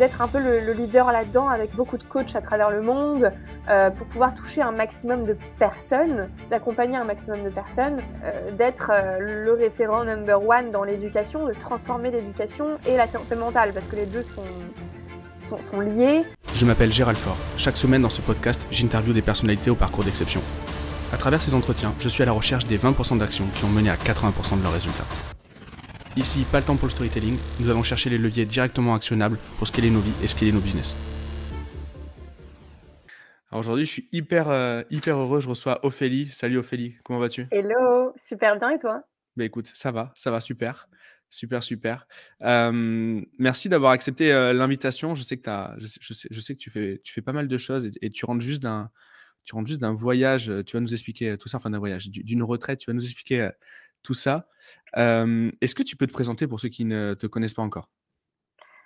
d'être un peu le, leader là-dedans avec beaucoup de coachs à travers le monde euh, pour pouvoir toucher un maximum de personnes, d'accompagner un maximum de personnes, euh, d'être euh, le référent number one dans l'éducation, de transformer l'éducation et la santé mentale parce que les deux sont, liés. Je m'appelle Gérald Faure. Chaque semaine dans ce podcast, j'interviewe des personnalités au parcours d'exception. À travers ces entretiens, je suis à la recherche des 20% d'actions qui ont mené à 80% de leurs résultats. Ici, pas le temps pour le storytelling, nous allons chercher les leviers directement actionnables pour scaler nos vies et scaler nos business. aujourd'hui, je suis hyper, euh, hyper heureux, je reçois Ophélie. Salut Ophélie, comment vas-tu Hello, super bien et toi Bah écoute, ça va, ça va super. Super, super. Euh, merci d'avoir accepté euh, l'invitation. Je sais que, as, je, sais, que tu, fais, tu fais pas mal de choses et, et tu rentres juste d'un tu rentres juste d'un voyage. Tu vas nous expliquer tout ça, enfin d'un voyage, d'une retraite. Tu vas nous expliquer tout ça. Est-ce que tu peux te présenter pour ceux qui ne te connaissent pas encore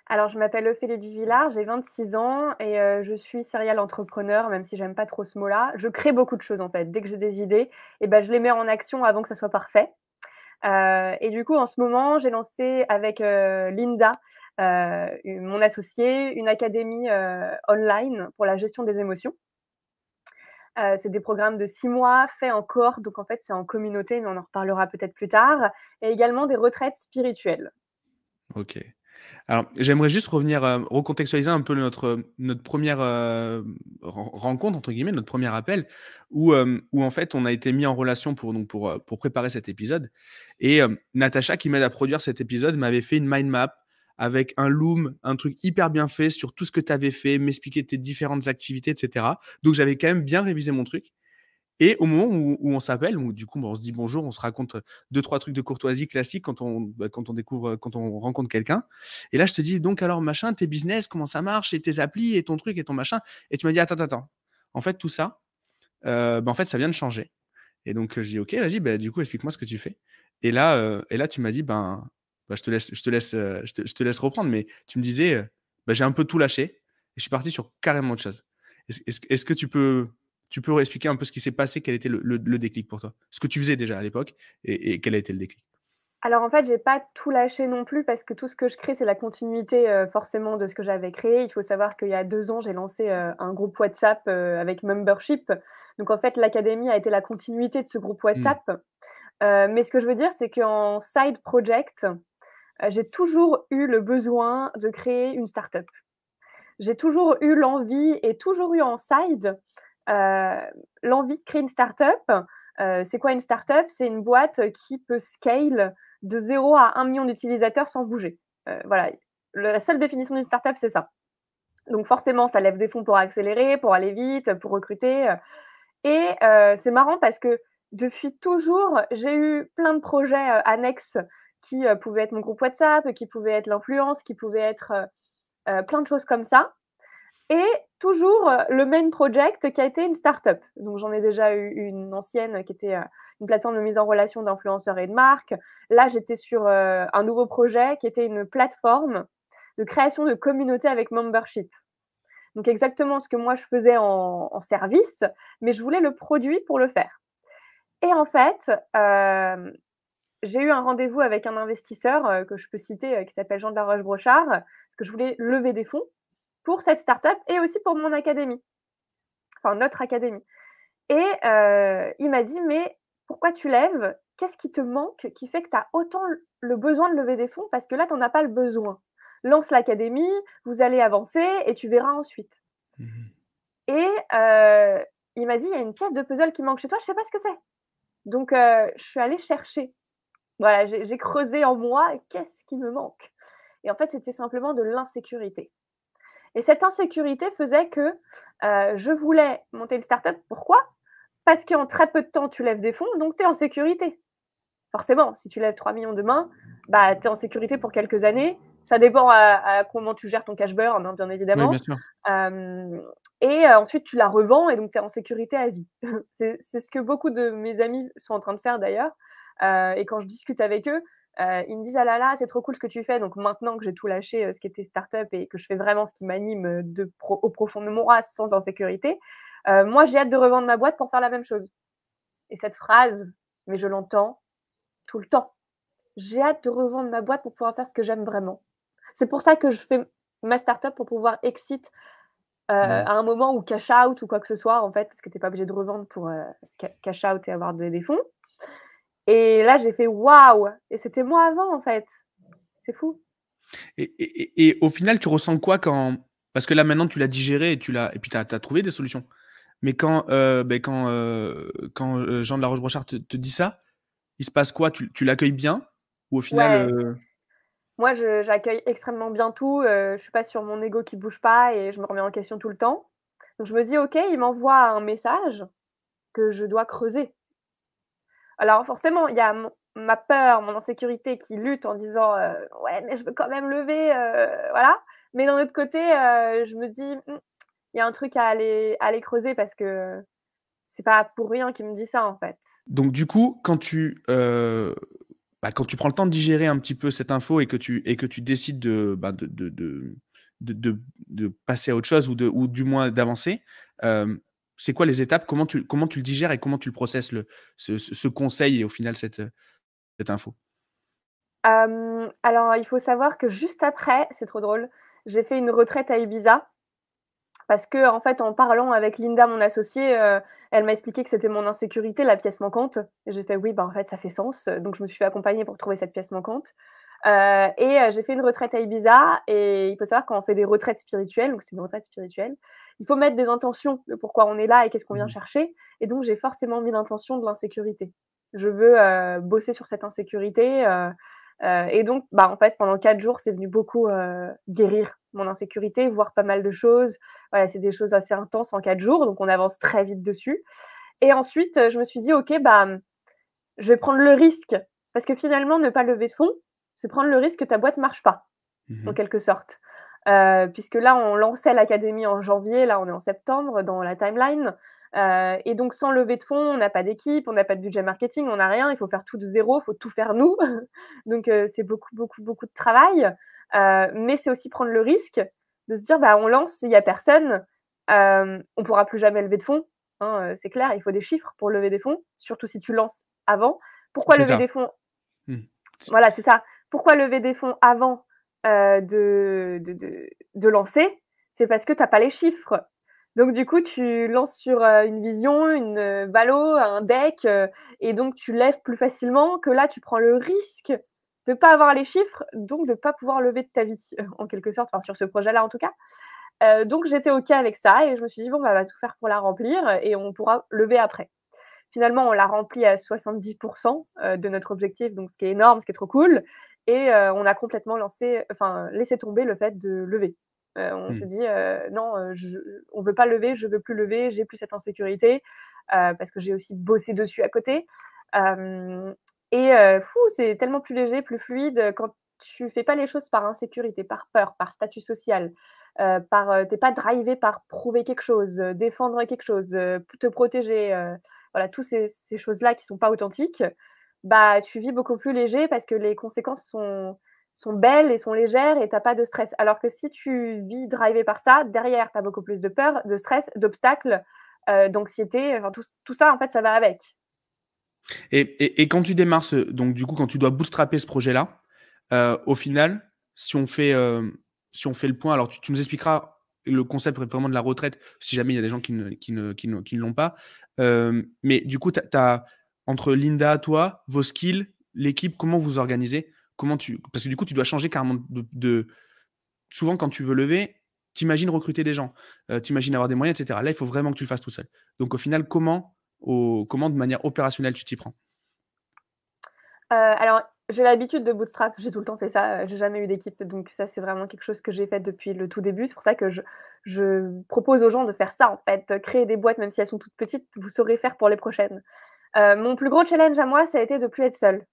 alors, je m'appelle Ophélie Duvillard, j'ai 26 ans et je suis serial entrepreneur, même si j'aime pas trop ce mot-là. Je crée beaucoup de choses en fait. Dès que j'ai des idées, et eh ben, je les mets en action avant que ça soit parfait. et du coup, en ce moment, j'ai lancé avec Linda, mon associée, une académie online pour la gestion des émotions. Euh, c'est des programmes de six mois faits en cohorte, donc en fait c'est en communauté, mais on en reparlera peut-être plus tard. Et également des retraites spirituelles. Ok. Alors, j'aimerais juste revenir, euh, recontextualiser un peu notre, notre première euh, rencontre, entre guillemets, notre premier appel, où, en fait on a été mis en relation pour, donc pour, pour préparer cet épisode. Et Natacha, qui m'aide à produire cet épisode, m'avait fait une mind map avec un loom, un truc hyper bien fait sur tout ce que tu avais fait, m'expliquer tes différentes activités, etc. Donc j'avais quand même bien révisé mon truc. Et au moment où, on s'appelle, où du coup bah, on se dit bonjour, on se raconte deux trois trucs de courtoisie classique quand on bah, quand on découvre, quand on rencontre quelqu'un. Et là je te dis donc alors machin, tes business, comment ça marche, et tes applis, et ton truc, et ton machin. Et tu m'as dit attends attends, en fait tout ça, euh, bah, en fait ça vient de changer. Et donc je dis ok vas-y, du coup explique-moi ce que tu fais. Et là euh, et là tu m'as dit ben bah, je, te laisse, je, te laisse, euh, je te, laisse reprendre, mais tu me disais, euh, bah, j'ai un peu tout lâché et je suis parti sur carrément autre chose. Est-ce que tu peux, tu peux expliquer un peu ce qui s'est passé, quel était le, le, déclic pour toi Ce que tu faisais déjà à l'époque et, quel a été le déclic alors en fait, j'ai pas tout lâché non plus parce que tout ce que je crée, c'est la continuité euh, forcément de ce que j'avais créé. Il faut savoir qu'il y a deux ans, j'ai lancé un groupe WhatsApp avec membership. Donc en fait, l'académie a été la continuité de ce groupe mmh. WhatsApp. mais ce que je veux dire, c'est qu'en side project, euh, j'ai toujours eu le besoin de créer une start-up. J'ai toujours eu l'envie et toujours eu en side euh, l'envie de créer une start-up. Euh, c'est quoi une start-up C'est une boîte qui peut scale de 0 à 1 million d'utilisateurs sans bouger. voilà, la seule définition d'une start-up, c'est ça. Donc forcément, ça lève des fonds pour accélérer, pour aller vite, pour recruter. Et c'est marrant parce que depuis toujours, j'ai eu plein de projets annexes qui euh, pouvait être mon groupe WhatsApp, qui pouvait être l'influence, qui pouvait être euh, euh, plein de choses comme ça. Et toujours le main project qui a été une start-up. Donc j'en ai déjà eu une ancienne qui était une plateforme de mise en relation d'influenceurs et de marques. Là, j'étais sur un nouveau projet qui était une plateforme de création de communautés avec membership. Donc exactement ce que moi je faisais en, service, mais je voulais le produit pour le faire. Et en fait, j'ai eu un rendez-vous avec un investisseur euh, que je peux citer, euh, qui s'appelle Jean de la Roche-Brochard, euh, parce que je voulais lever des fonds pour cette start-up et aussi pour mon académie, enfin notre académie. Et il m'a dit, mais pourquoi tu lèves Qu'est-ce qui te manque qui fait que tu as autant le besoin de lever des fonds Parce que là, tu n'en as pas le besoin. Lance l'académie, vous allez avancer et tu verras ensuite. Mmh et il m'a dit, il y a une pièce de puzzle qui manque chez toi, je ne sais pas ce que c'est. Donc, je suis allée chercher voilà, j'ai creusé en moi, qu'est-ce qui me manque Et en fait, c'était simplement de l'insécurité. Et cette insécurité faisait que euh, je voulais monter une startup. Pourquoi Parce qu'en très peu de temps, tu lèves des fonds, donc tu es en sécurité. Forcément, si tu lèves 3 millions demain, bah, tu es en sécurité pour quelques années. Ça dépend à, comment tu gères ton cash burn, hein, bien évidemment. Euh, et euh, ensuite, tu la revends et donc tu es en sécurité à vie. c'est ce que beaucoup de mes amis sont en train de faire d'ailleurs. Euh, et quand je discute avec eux, euh, ils me disent Ah là là, c'est trop cool ce que tu fais. Donc maintenant que j'ai tout lâché, euh, ce qui était startup, et que je fais vraiment ce qui m'anime au profond de mon ras, sans insécurité, moi j'ai hâte de revendre ma boîte pour faire la même chose. Et cette phrase, mais je l'entends tout le temps. J'ai hâte de revendre ma boîte pour pouvoir faire ce que j'aime vraiment. C'est pour ça que je fais ma startup pour pouvoir exit à un moment où cash out ou quoi que ce soit, en fait, parce que t'es pas obligé de revendre pour cash out et avoir des fonds. Et là, j'ai fait waouh Et c'était moi avant, en fait. C'est fou. Et, au final, tu ressens quoi quand. Parce que là, maintenant, tu l'as digéré et, tu l'as... et puis tu as, trouvé des solutions. Mais quand, euh, ben, quand, euh, quand euh, Jean de la Roche-Brochard te, dit ça, il se passe quoi tu, l'accueilles bien Ou au final. Moi, j'accueille extrêmement bien tout. je suis pas sur mon ego qui bouge pas et je me remets en question tout le temps. Donc, je me dis, OK, il m'envoie un message que je dois creuser alors forcément, il y a ma peur, mon insécurité qui lutte en disant euh, ouais, mais je veux quand même lever, euh, voilà. Mais d'un autre côté, euh, je me dis hmm, il y a un truc à aller, creuser parce que c'est pas pour rien qu'il me dit ça en fait. Donc du coup, quand tu bah, quand tu prends le temps de digérer un petit peu cette info et que tu et que tu décides de, bah, de, passer à autre chose ou, ou du moins d'avancer c'est quoi les étapes comment tu, comment tu le digères et comment tu le processes, le, ce, conseil et au final cette, euh, cette info Alors, il faut savoir que juste après, c'est trop drôle, j'ai fait une retraite à Ibiza. Parce que, en fait, en parlant avec Linda, mon associée, euh, elle m'a expliqué que c'était mon insécurité, la pièce manquante. J'ai fait oui, bah, en fait, ça fait sens. Donc, je me suis fait accompagner pour trouver cette pièce manquante. Euh, et euh, j'ai fait une retraite à Ibiza. Et il faut savoir quand on fait des retraites spirituelles, donc c'est une retraite spirituelle, il faut mettre des intentions de pourquoi on est là et qu'est-ce qu'on vient mmh. chercher. Et donc j'ai forcément mis l'intention de l'insécurité. Je veux euh, bosser sur cette insécurité. et donc, bah, en fait, pendant quatre jours, c'est venu beaucoup guérir mon insécurité, voir pas mal de choses. Voilà, c'est des choses assez intenses en quatre jours, donc on avance très vite dessus. Et ensuite, je me suis dit, ok, bah, je vais prendre le risque parce que finalement, ne pas lever de fond c'est prendre le risque que ta boîte marche pas, en mhm. quelque sorte. Euh, puisque là, on lançait l'académie en janvier, là, on est en septembre dans la timeline. Euh, et donc, sans lever de fonds, on n'a pas d'équipe, on n'a pas de budget marketing, on n'a rien, il faut faire tout de zéro, il faut tout faire nous. donc, euh, c'est beaucoup, beaucoup, beaucoup de travail. mais c'est aussi prendre le risque de se dire, bah, on lance, il n'y a personne, on ne pourra plus jamais lever de fonds. Hein, c'est clair, il faut des chiffres pour lever des fonds, surtout si tu lances avant. Pourquoi lever des fonds mmh. Voilà, c'est ça. Pourquoi lever des fonds avant euh, de, de, lancer C'est parce que tu n'as pas les chiffres. Donc, du coup, tu lances sur euh, une vision, une euh, valo, un deck, et donc tu lèves plus facilement que là, tu prends le risque de ne pas avoir les chiffres, donc de ne pas pouvoir lever de ta vie, en quelque sorte, sur ce projet-là en tout cas. donc j'étais OK avec ça et je me suis dit, bon, bah, on va tout faire pour la remplir et on pourra lever après. Finalement, on l'a rempli à 70% de notre objectif, donc ce qui est énorme, ce qui est trop cool. Et euh, on a complètement lancé, enfin, laissé tomber le fait de lever. Euh, on hmm. s'est dit, euh, non, on ne veut pas lever, je ne veux plus lever, j'ai plus cette insécurité, parce que j'ai aussi bossé dessus à côté. et fou, c'est tellement plus léger, plus fluide quand tu fais pas les choses par insécurité, par peur, par statut social, par t'es pas drivé par prouver quelque chose, défendre quelque chose, te protéger, voilà, toutes ces, ces choses là qui sont pas authentiques bah, tu vis beaucoup plus léger parce que les conséquences sont, sont belles et sont légères et tu n'as pas de stress. Alors que si tu vis drivé par ça, derrière, tu as beaucoup plus de peur, de stress, d'obstacles, euh, d'anxiété, enfin, tout, tout, ça, en fait, ça va avec. Et, et, quand tu démarres, donc du coup, quand tu dois bootstrapper ce projet-là, euh, au final, si on fait, euh, si on fait le point, alors tu, nous expliqueras le concept vraiment de la retraite, si jamais il y a des gens qui ne, qui ne, qui ne, qui ne l'ont pas. mais du coup, tu as entre Linda, toi, vos skills, l'équipe, comment vous organisez comment tu... Parce que du coup, tu dois changer carrément de. Souvent, quand tu veux lever, tu imagines recruter des gens, euh, tu imagines avoir des moyens, etc. Là, il faut vraiment que tu le fasses tout seul. Donc, au final, comment, comment de manière opérationnelle, tu t'y prends euh, Alors, j'ai l'habitude de bootstrap, j'ai tout le temps fait ça, euh, j'ai jamais eu d'équipe, donc ça c'est vraiment quelque chose que j'ai fait depuis le tout début. C'est pour ça que je, je, propose aux gens de faire ça en fait, créer des boîtes même si elles sont toutes petites, vous saurez faire pour les prochaines. Euh, mon plus gros challenge à moi, ça a été de plus être seule.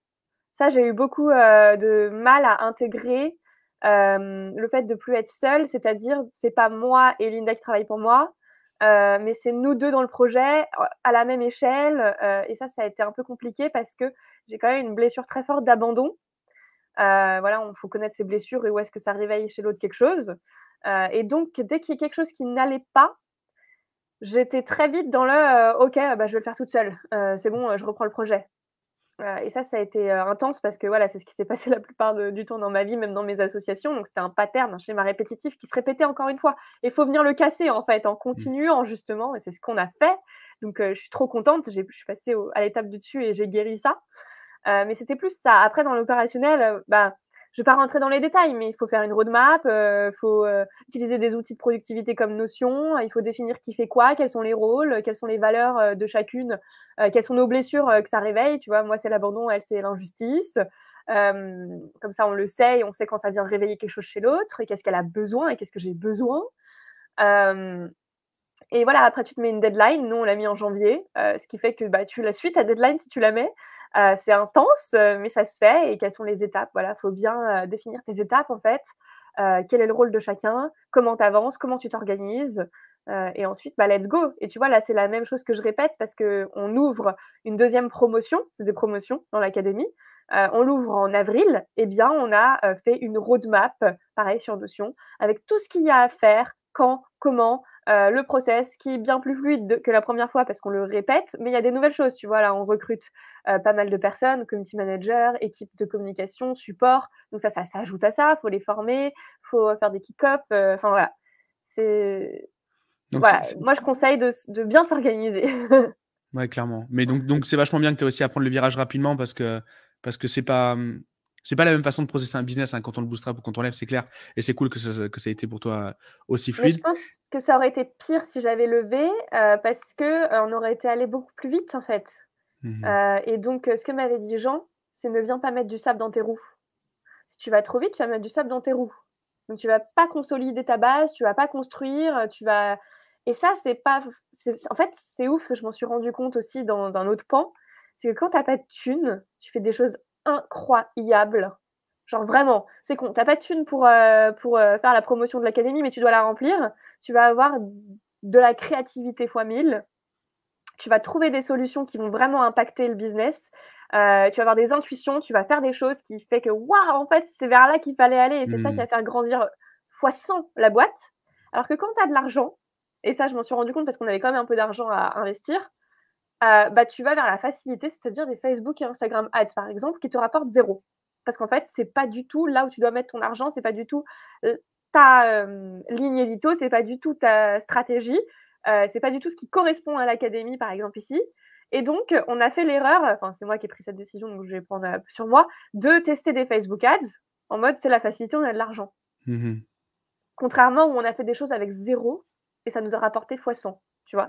Ça, j'ai eu beaucoup euh, de mal à intégrer euh, le fait de plus être seule, c'est-à-dire c'est pas moi et Linda qui travaille pour moi, mais c'est nous deux dans le projet à la même échelle. et ça, ça a été un peu compliqué parce que j'ai quand même une blessure très forte d'abandon. voilà, il faut connaître ses blessures et où est-ce que ça réveille chez l'autre quelque chose. et donc, dès qu'il y a quelque chose qui n'allait pas, j'étais très vite dans le euh, OK, bah, je vais le faire toute seule. Euh, c'est bon, euh, je reprends le projet. et ça, ça a été intense parce que voilà, c'est ce qui s'est passé la plupart du temps dans ma vie, même dans mes associations. Donc c'était un pattern, un schéma répétitif qui se répétait encore une fois. Il faut venir le casser en fait, en mmh. continuant justement. Et c'est ce qu'on a fait. Donc je suis trop contente. Je suis passée à l'étape du dessus et j'ai guéri ça. mais c'était plus ça. Après, dans l'opérationnel, bah, je ne vais pas rentrer dans les détails, mais il faut faire une roadmap, il euh, faut euh, utiliser des outils de productivité comme Notion, il faut définir qui fait quoi, quels sont les rôles, quelles sont les valeurs euh, de chacune, quelles sont nos blessures que ça réveille. Tu vois, moi, c'est l'abandon, elle, c'est l'injustice. comme ça, on le sait on sait quand ça vient réveiller quelque chose chez l'autre et qu'est-ce qu'elle a besoin et qu'est-ce que j'ai besoin. et voilà, après, tu te mets une deadline. Nous, on l'a mis en janvier, ce qui fait que bah, tu la suites ta deadline, si tu la mets. Euh, c'est intense, euh, mais ça se fait. Et quelles sont les étapes Voilà, faut bien euh, définir tes étapes en fait. quel est le rôle de chacun Comment tu avances Comment tu t'organises et ensuite, bah, let's go. Et tu vois, là, c'est la même chose que je répète parce qu'on ouvre une deuxième promotion, c'est des promotions dans l'académie. on l'ouvre en avril. Eh bien, on a fait une roadmap, pareil sur Notion, avec tout ce qu'il y a à faire, quand, comment, euh, le process qui est bien plus fluide que la première fois parce qu'on le répète, mais il y a des nouvelles choses, tu vois, là on recrute euh, pas mal de personnes, community manager, équipe de communication, support, donc ça, ça s'ajoute à ça, faut les former, faut faire des kick-offs, euh, enfin voilà, c'est... moi je conseille de, bien s'organiser. ouais, clairement, mais donc donc c'est vachement bien que tu aies aussi à prendre le virage rapidement parce que parce que c'est pas c'est pas la même façon de processer un business hein, quand on le bootstrap ou quand on lève, c'est clair. Et c'est cool que ça, que ait été pour toi euh, aussi fluide. je pense que ça aurait été pire si j'avais levé euh, parce que euh, on aurait été allé beaucoup plus vite en fait. Mmh et donc, ce que m'avait dit Jean, c'est ne viens pas mettre du sable dans tes roues. Si tu vas trop vite, tu vas mettre du sable dans tes roues. Donc, tu vas pas consolider ta base, tu vas pas construire, tu vas. Et ça, c'est pas. En fait, c'est ouf. Je m'en suis rendu compte aussi dans un autre pan. C'est que quand t'as pas de thunes, tu fais des choses incroyable. Genre vraiment, c'est con. T'as pas de thune pour, euh, pour euh, faire la promotion de l'académie, mais tu dois la remplir. Tu vas avoir de la créativité fois 1000. Tu vas trouver des solutions qui vont vraiment impacter le business. Euh, tu vas avoir des intuitions, tu vas faire des choses qui fait que waouh, en fait, c'est vers là qu'il fallait aller et c'est ça qui hmm. va faire grandir fois 100 la boîte. Alors que quand tu as de l'argent, et ça, je m'en suis rendu compte parce qu'on avait quand même un peu d'argent à investir, euh, bah, tu vas vers la facilité, c'est-à-dire des Facebook et Instagram Ads, par exemple, qui te rapportent zéro. Parce qu'en fait, c'est pas du tout là où tu dois mettre ton argent, c'est pas du tout euh, ta euh, ligne édito, c'est pas du tout ta stratégie, c'est pas du tout ce qui correspond à l'académie, par exemple, ici. Et donc, on a fait l'erreur, enfin, c'est moi qui ai pris cette décision, donc je vais prendre sur moi, de tester des Facebook Ads en mode c'est la facilité, on a de l'argent. Mmh Contrairement où on a fait des choses avec zéro et ça nous a rapporté fois 100 tu vois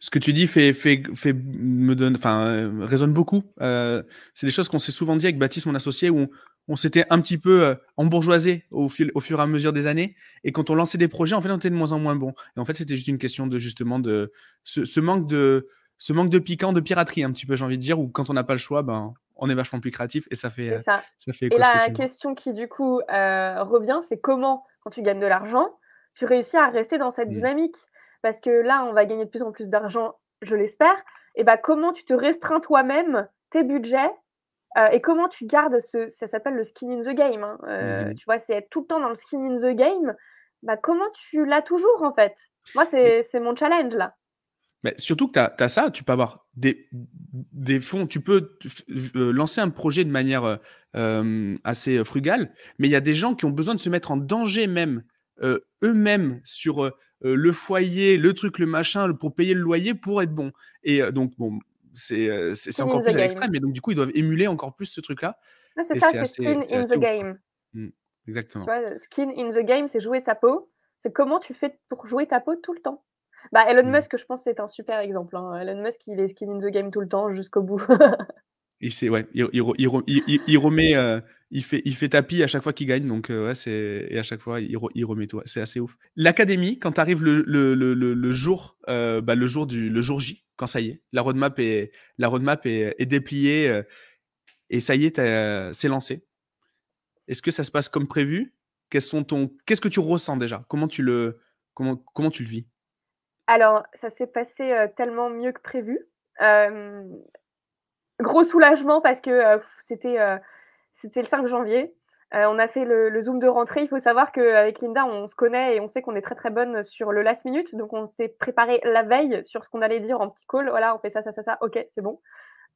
ce que tu dis fait, fait, fait me donne, enfin, euh, résonne beaucoup. Euh, c'est des choses qu'on s'est souvent dit avec Baptiste, mon associé, où on, s'était un petit peu euh, embourgeoisé au, fil, au fur et à mesure des années. Et quand on lançait des projets, en fait, on était de moins en moins bon. Et en fait, c'était juste une question de justement de ce, manque de ce manque de piquant, de piraterie, un petit peu, j'ai envie de dire, où quand on n'a pas le choix, ben, on est vachement plus créatif et ça fait. Ça. fait et la question qui, du coup, revient, c'est comment, quand tu gagnes de l'argent, tu réussis à rester dans cette mmh. dynamique parce que là, on va gagner de plus en plus d'argent, je l'espère, et eh bah, ben, comment tu te restreins toi-même tes budgets euh, et comment tu gardes ce. Ça s'appelle le skin in the game. Hein, euh, tu vois, c'est être tout le temps dans le skin in the game. Bah, comment tu l'as toujours, en fait Moi, c'est mon challenge, là. Mais surtout que tu as, ça, tu peux avoir des, des fonds, tu peux euh, lancer un projet de manière assez frugale, mais il y a des gens qui ont besoin de se mettre en danger même, eux-mêmes, sur euh, le foyer, le truc, le machin, pour payer le loyer pour être bon. Et euh, donc, bon, c'est, euh, encore plus à l'extrême. Mais donc, du coup, ils doivent émuler encore plus ce truc-là. c'est ça, c'est skin in the game. Mmh, exactement. skin in the game, c'est jouer sa peau. C'est comment tu fais pour jouer ta peau tout le temps. Bah, Elon mmh. Musk, je pense, c'est un super exemple. Hein. Elon Musk, il est skin in the game tout le temps jusqu'au bout. c'est ouais, il, il, il, il remet, euh, il fait, il fait tapis à chaque fois qu'il gagne, donc euh, ouais, c'est et à chaque fois il, remet tout. c'est assez ouf. L'académie, quand arrive le, le, le, le jour, euh, bah, le jour du, le jour J, quand ça y est, la roadmap est, la roadmap est, dépliée et ça y est, c'est lancé. Est-ce que ça se passe comme prévu Qu'est-ce sont ton, qu'est-ce que tu ressens déjà Comment tu le, comment, comment tu le vis Alors, ça s'est passé tellement mieux que prévu gros soulagement parce que euh, c'était euh, c'était le 5 janvier. Euh, on a fait le, le, zoom de rentrée. Il faut savoir qu'avec Linda, on se connaît et on sait qu'on est très très bonne sur le last minute. Donc on s'est préparé la veille sur ce qu'on allait dire en petit call. Voilà, on fait ça, ça, ça, ça. Ok, c'est bon.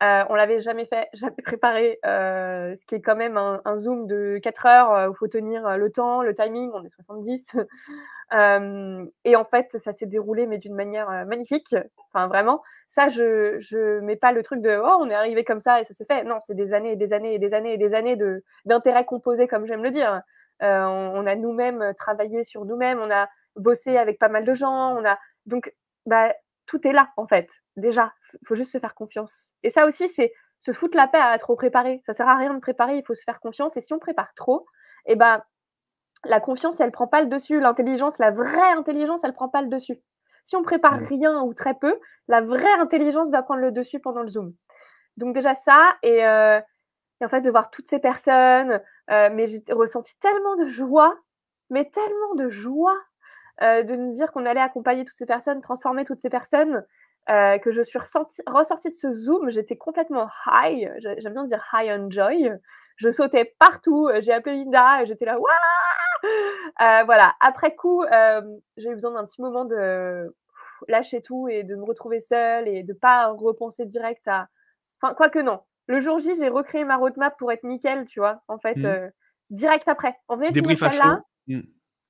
Euh, on l'avait jamais fait, jamais préparé, euh, ce qui est quand même un, zoom de 4 heures euh, où il faut tenir le temps, le timing, on est 70. et en fait, ça s'est déroulé, mais d'une manière magnifique. Enfin, vraiment, ça, je ne mets pas le truc de oh, on est arrivé comme ça et ça s'est fait. Non, c'est des années et des années et des années et des années d'intérêt composé, comme j'aime le dire. On, a nous-mêmes travaillé sur nous-mêmes, on a bossé avec pas mal de gens, on a. Donc, bah, tout est là, en fait, déjà faut juste se faire confiance. Et ça aussi, c'est se foutre la paix à être trop préparé. Ça sert à rien de préparer, il faut se faire confiance. Et si on prépare trop, eh ben, la confiance, elle prend pas le dessus. L'intelligence, la vraie intelligence, elle prend pas le dessus. Si on prépare mmh. rien ou très peu, la vraie intelligence va prendre le dessus pendant le Zoom. Donc déjà ça, et, euh, en fait de voir toutes ces personnes, euh, mais j'ai ressenti tellement de joie, mais tellement de joie euh, de nous dire qu'on allait accompagner toutes ces personnes, transformer toutes ces personnes. Euh, que je suis ressortie de ce Zoom, j'étais complètement high, j'aime bien dire high on joy. Je sautais partout, euh, j'ai appelé Linda, j'étais là, euh, voilà. Après coup, euh, j'ai eu besoin d'un petit moment de lâcher tout et de me retrouver seule et de pas repenser direct à. Enfin, quoi que non. Le jour J, j'ai recréé ma roadmap pour être nickel, tu vois, en fait, mmh. direct après. On venait de finir celle-là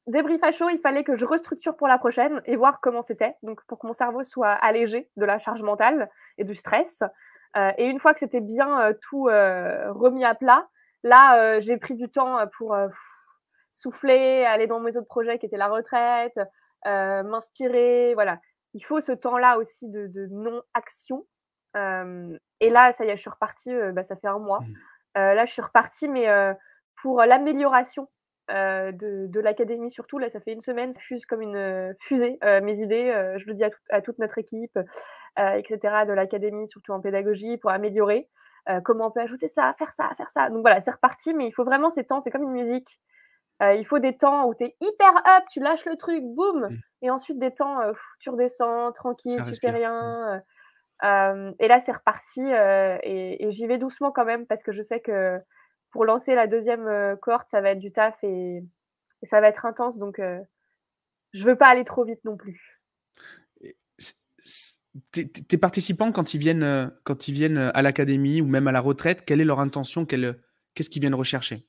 débrief à chaud, il fallait que je restructure pour la prochaine et voir comment c'était, donc pour que mon cerveau soit allégé de la charge mentale et du stress. Euh, et une fois que c'était bien euh, tout euh, remis à plat, là, j'ai pris du temps pour souffler, aller dans mes autres projets qui étaient la retraite, m'inspirer, voilà. Il faut ce temps-là aussi de, non-action. et là, ça y est, je suis repartie, bah, ça fait un mois. Mmh. là, je suis repartie, mais pour l'amélioration euh, de, l'académie surtout. Là, ça fait une semaine, ça fuse comme une euh, fusée euh, mes idées. je le dis à, toute notre équipe, etc. De l'académie, surtout en pédagogie, pour améliorer. comment on peut ajouter ça, faire ça, faire ça. Donc voilà, c'est reparti, mais il faut vraiment ces temps. C'est comme une musique. il faut des temps où tu es hyper up, tu lâches le truc, boum, et ensuite des temps où tu redescends tranquille, tu fais rien. et là, c'est reparti et, et j'y vais doucement quand même parce que je sais que pour lancer la deuxième euh, cohorte, ça va être du taf et, ça va être intense. Donc, je euh, je veux pas aller trop vite non plus. Tes, participants, quand ils viennent, euh, quand ils viennent à l'académie ou même à la retraite, quelle est leur intention Qu'est-ce qu'ils viennent rechercher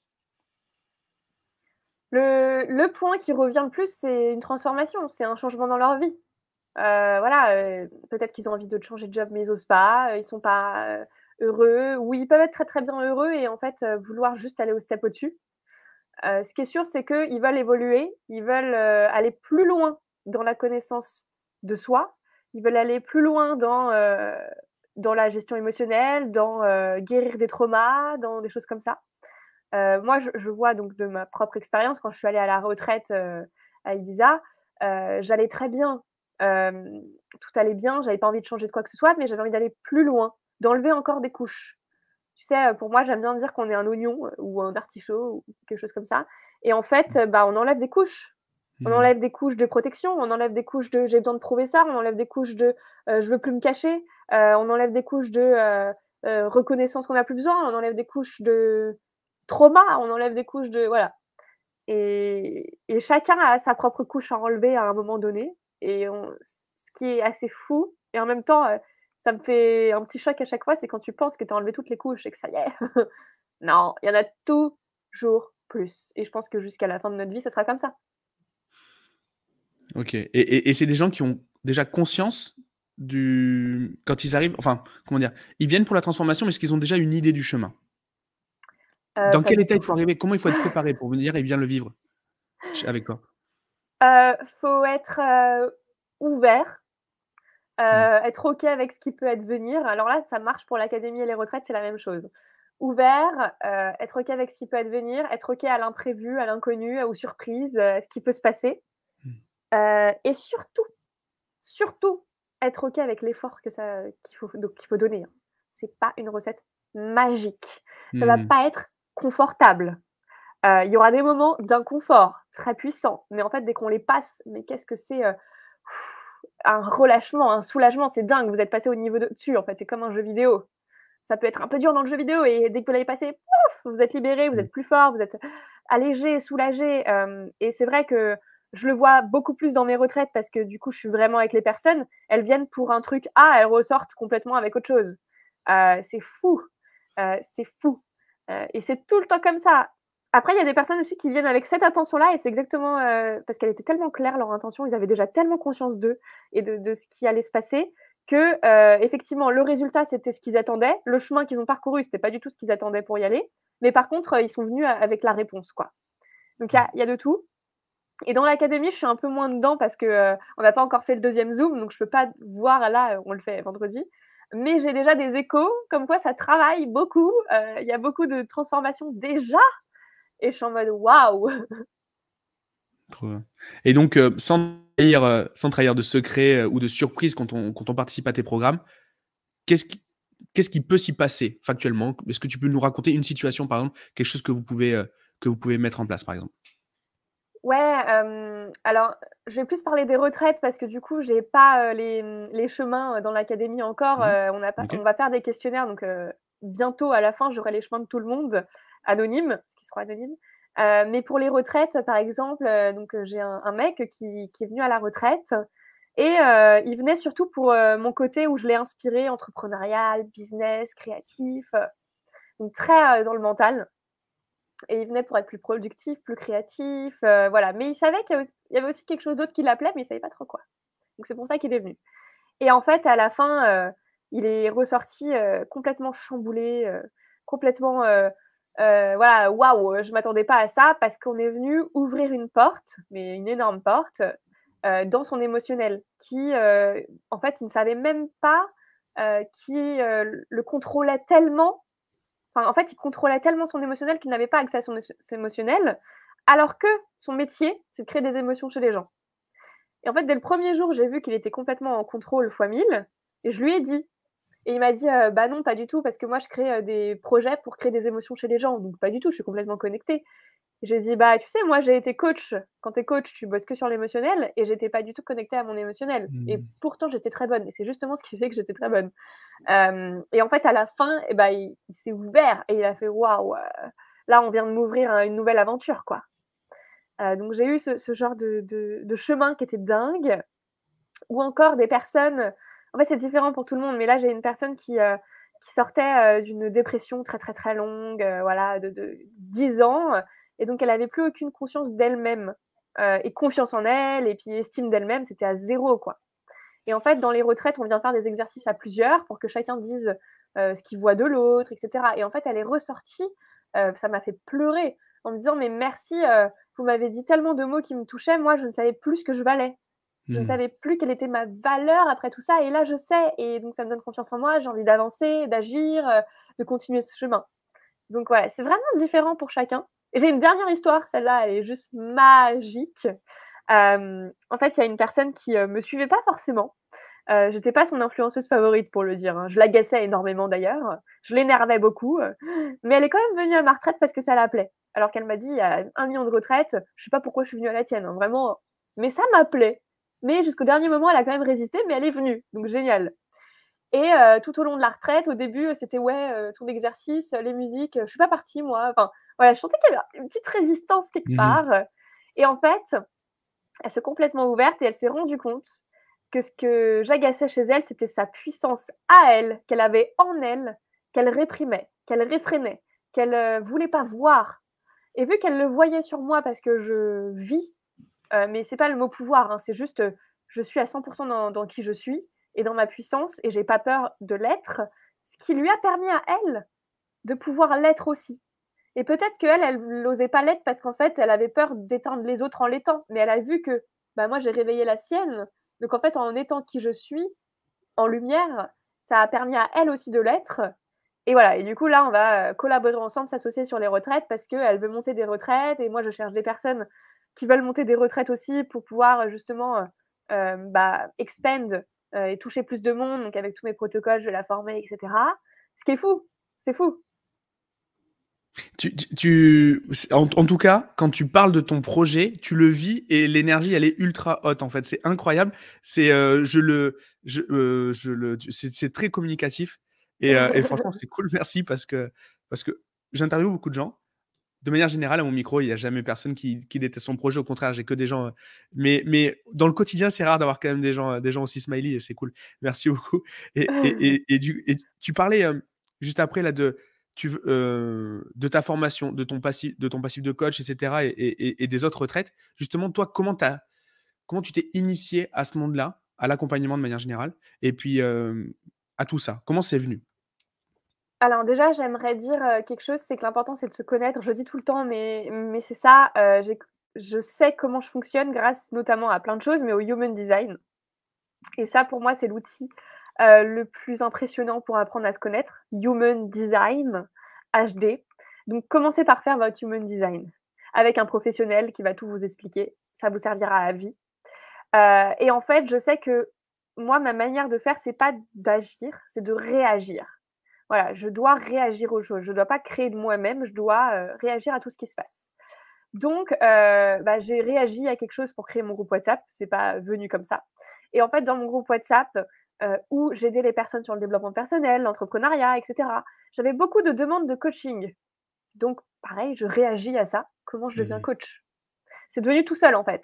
le, point qui revient le plus, c'est une transformation, c'est un changement dans leur vie. voilà, peut-être qu'ils ont envie de changer de job, mais ils n'osent pas. Ils sont pas heureux, oui, ils peuvent être très très bien heureux et en fait euh, vouloir juste aller au step au-dessus. Euh, ce qui est sûr, c'est que qu'ils veulent évoluer, ils veulent euh, aller plus loin dans la connaissance de soi, ils veulent aller plus loin dans, dans la gestion émotionnelle, dans guérir des traumas, dans des choses comme ça. moi, je, je, vois donc de ma propre expérience, quand je suis allée à la retraite à Ibiza, j'allais très bien, tout allait bien, j'avais pas envie de changer de quoi que ce soit, mais j'avais envie d'aller plus loin d'enlever encore des couches. Tu sais, euh, pour moi, j'aime bien dire qu'on est un oignon euh, ou un artichaut ou quelque chose comme ça. Et en fait, mmh. bah, on enlève des couches. On mmh. enlève des couches de protection, on enlève des couches de j'ai besoin de prouver ça, on enlève des couches de euh, je veux plus me cacher, on enlève des couches de reconnaissance qu'on n'a plus besoin, on enlève des couches de trauma, on enlève des couches de. Voilà. Et, chacun a sa propre couche à enlever à un moment donné. Et ce qui est assez fou, et en même temps ça me fait un petit choc à chaque fois, c'est quand tu penses que tu as enlevé toutes les couches et que ça y est. non, il y en a toujours plus. Et je pense que jusqu'à la fin de notre vie, ce sera comme ça. Ok. Et, et, c'est des gens qui ont déjà conscience du. Quand ils arrivent, enfin, comment dire Ils viennent pour la transformation, mais est-ce qu'ils ont déjà une idée du chemin euh, Dans quel état il faut arriver Comment il faut être préparé pour venir et bien le vivre avec quoi Il euh, faut être euh, ouvert Mm. Euh, être OK avec ce qui peut advenir. Alors là, ça marche pour l'académie et les retraites, c'est la même chose. Ouvert, euh, être OK avec ce qui peut advenir, être OK à l'imprévu, à l'inconnu, aux surprises, à euh, ce qui peut se passer. Mm. et surtout, surtout, être OK avec l'effort que ça, qu'il faut, donc, qu'il faut donner. Hein. C'est pas une recette magique. Ça va mm. pas être confortable. Il y aura des moments d'inconfort très puissants, mais en fait, dès qu'on les passe, mais qu'est-ce que c'est un relâchement, un soulagement, c'est dingue, vous êtes passé au niveau de dessus en fait, c'est comme un jeu vidéo. Ça peut être un peu dur dans le jeu vidéo et dès que vous l'avez passé, pouf, vous êtes libéré, vous mm. êtes plus fort, vous êtes allégé, soulagé. Euh, et c'est vrai que je le vois beaucoup plus dans mes retraites parce que du coup, je suis vraiment avec les personnes. Elles viennent pour un truc A, ah, elles ressortent complètement avec autre chose. Euh, c'est fou, euh, c'est fou. et c'est tout le temps comme ça. Après, il y a des personnes aussi qui viennent avec cette intention-là, et c'est exactement euh, parce qu'elle était tellement claire, leur intention, ils avaient déjà tellement conscience d'eux et de, ce qui allait se passer, que euh, effectivement, le résultat, c'était ce qu'ils attendaient. Le chemin qu'ils ont parcouru, ce c'était pas du tout ce qu'ils attendaient pour y aller. Mais par contre, euh, ils sont venus avec la réponse, quoi. Donc, il y, a, de tout. Et dans l'académie, je suis un peu moins dedans parce que on n'a pas encore fait le deuxième Zoom, donc je peux pas voir là, on le fait vendredi mais j'ai déjà des échos comme quoi ça travaille beaucoup. Il y a beaucoup de transformations déjà et je suis en mode waouh Et donc, euh, sans, trahir, euh, sans trahir de secret euh, ou de surprise quand on, quand on participe à tes programmes, qu'est-ce qui, qu'est-ce qui peut s'y passer factuellement Est-ce que tu peux nous raconter une situation, par exemple, quelque chose que vous pouvez, que vous pouvez mettre en place, par exemple Ouais, alors je vais plus parler des retraites parce que du coup, j'ai pas les, les, chemins dans l'académie encore. Mmh on, a pas, on va faire des questionnaires, donc bientôt à la fin, j'aurai les chemins de tout le monde. Anonyme, parce qui se croit anonyme. Euh, mais pour les retraites, par exemple, euh, donc euh, j'ai un, mec qui, est venu à la retraite et il venait surtout pour mon côté où je l'ai inspiré entrepreneurial, business, créatif, donc très dans le mental. Et il venait pour être plus productif, plus créatif, voilà. Mais il savait qu'il y avait aussi quelque chose d'autre qui l'appelait, mais il savait pas trop quoi. Donc c'est pour ça qu'il est venu. Et en fait, à la fin, il est ressorti complètement chamboulé, complètement euh, voilà, waouh, je m'attendais pas à ça parce qu'on est venu ouvrir une porte, mais une énorme porte, euh, dans son émotionnel, qui, euh, en fait, il ne savait même pas qui le contrôlait tellement. Enfin, en fait, il contrôlait tellement son émotionnel qu'il n'avait pas accès à son émotionnel, alors que son métier, c'est de créer des émotions chez les gens. Et en fait, dès le premier jour, j'ai vu qu'il était complètement en contrôle fois 1000, et je lui ai dit, et il m'a dit euh, Bah non, pas du tout, parce que moi, je crée euh, des projets pour créer des émotions chez les gens. Donc, pas du tout, je suis complètement connectée. J'ai dit Bah, tu sais, moi, j'ai été coach. Quand tu es coach, tu bosses que sur l'émotionnel et j'étais pas du tout connectée à mon émotionnel. Et mmh. pourtant, j'étais très bonne. Et c'est justement ce qui fait que j'étais très bonne. Euh, et en fait, à la fin, eh bah, il, s'est ouvert et il a fait Waouh, là, on vient de m'ouvrir à une nouvelle aventure, quoi. donc, j'ai eu ce, genre de, de chemin qui était dingue. Ou encore des personnes. En fait, c'est différent pour tout le monde, mais là, j'ai une personne qui, euh, sortait euh, d'une dépression très, très, très longue, euh, voilà, de, de, 10 ans, et donc elle n'avait plus aucune conscience d'elle-même, et confiance en elle, et puis estime d'elle-même, c'était à zéro, quoi. Et en fait, dans les retraites, on vient faire des exercices à plusieurs pour que chacun dise ce qu'il voit de l'autre, etc. Et en fait, elle est ressortie, ça m'a fait pleurer, en me disant, mais merci, vous m'avez dit tellement de mots qui me touchaient, moi, je ne savais plus ce que je valais. Je ne hmm. savais plus quelle était ma valeur après tout ça. Et là, je sais. Et donc, ça me donne confiance en moi. J'ai envie d'avancer, d'agir, euh, de continuer ce chemin. Donc, ouais, c'est vraiment différent pour chacun. j'ai une dernière histoire. Celle-là, elle est juste magique. Euh, en fait, il y a une personne qui ne euh, me suivait pas forcément. Je n'étais pas son influenceuse favorite pour le dire. Hein. Je l'agaçais énormément d'ailleurs. Je l'énervais beaucoup. Mais elle est quand même venue à ma retraite parce que ça l'appelait. Alors qu'elle m'a dit il y a un million de retraites. Je ne sais pas pourquoi je suis venue à la tienne. Hein, vraiment. Mais ça m'appelait. Mais jusqu'au dernier moment, elle a quand même résisté, mais elle est venue. Donc génial. Et euh, tout au long de la retraite, au début, c'était ouais, euh, ton exercice, les musiques. je suis pas partie, moi. Enfin, voilà, je sentais qu'il y avait une petite résistance quelque mhm. part. Et en fait, elle s'est complètement ouverte et elle s'est rendue compte que ce que j'agaçais chez elle, c'était sa puissance à elle, qu'elle avait en elle, qu'elle réprimait, qu'elle réfrénait, qu'elle ne euh, voulait pas voir. Et vu qu'elle le voyait sur moi parce que je vis euh, mais c'est pas le mot pouvoir, hein, c'est juste euh, je suis à 100% dans, dans, qui je suis et dans ma puissance et j'ai pas peur de l'être, ce qui lui a permis à elle de pouvoir l'être aussi. Et peut-être que elle n'osait pas l'être parce qu'en fait, elle avait peur d'éteindre les autres en l'étant, mais elle a vu que bah, moi j'ai réveillé la sienne, donc en fait, en étant qui je suis, en lumière, ça a permis à elle aussi de l'être. Et voilà, et du coup, là, on va euh, collaborer ensemble, s'associer sur les retraites parce qu'elle veut monter des retraites et moi, je cherche des personnes qui veulent monter des retraites aussi pour pouvoir euh, justement euh, euh, bah, expand euh, et toucher plus de monde. Donc avec tous mes protocoles, je vais la former, etc. Ce qui est fou, c'est fou. Tu, tu, en, tout cas, quand tu parles de ton projet, tu le vis et l'énergie, elle est ultra haute en fait. C'est incroyable. C'est, je le, je, je le, c'est très communicatif. Et, et franchement, c'est cool. Merci parce que, parce que j'interviewe beaucoup de gens de manière générale, à mon micro, il n'y a jamais personne qui, déteste son projet. Au contraire, j'ai que des gens. Euh, mais, dans le quotidien, c'est rare d'avoir quand même des gens, euh, des gens aussi smiley et c'est cool. Merci beaucoup. Et, ah. tu parlais euh, juste après de, ta formation, de ton, passif, de coach, etc. et, des autres retraites. Justement, toi, comment, as, comment tu t'es initié à ce monde-là, à l'accompagnement de manière générale, et puis à tout ça Comment c'est venu alors déjà, j'aimerais dire euh, quelque chose, c'est que l'important c'est de se connaître. Je le dis tout le temps, mais, c'est ça. Euh, je sais comment je fonctionne grâce notamment à plein de choses, mais au human design. Et ça, pour moi, c'est l'outil euh, le plus impressionnant pour apprendre à se connaître. Human design, HD. Donc commencez par faire votre human design avec un professionnel qui va tout vous expliquer. Ça vous servira à vie. et en fait, je sais que moi, ma manière de faire, c'est pas d'agir, c'est de réagir. Voilà, je dois réagir aux choses. Je ne dois pas créer de moi-même, je dois euh, réagir à tout ce qui se passe. Donc, euh, bah, j'ai réagi à quelque chose pour créer mon groupe WhatsApp. C'est pas venu comme ça. Et en fait, dans mon groupe WhatsApp, euh, où j'aidais les personnes sur le développement personnel, l'entrepreneuriat, etc., j'avais beaucoup de demandes de coaching. Donc, pareil, je réagis à ça. Comment je deviens mmh. coach C'est devenu tout seul, en fait.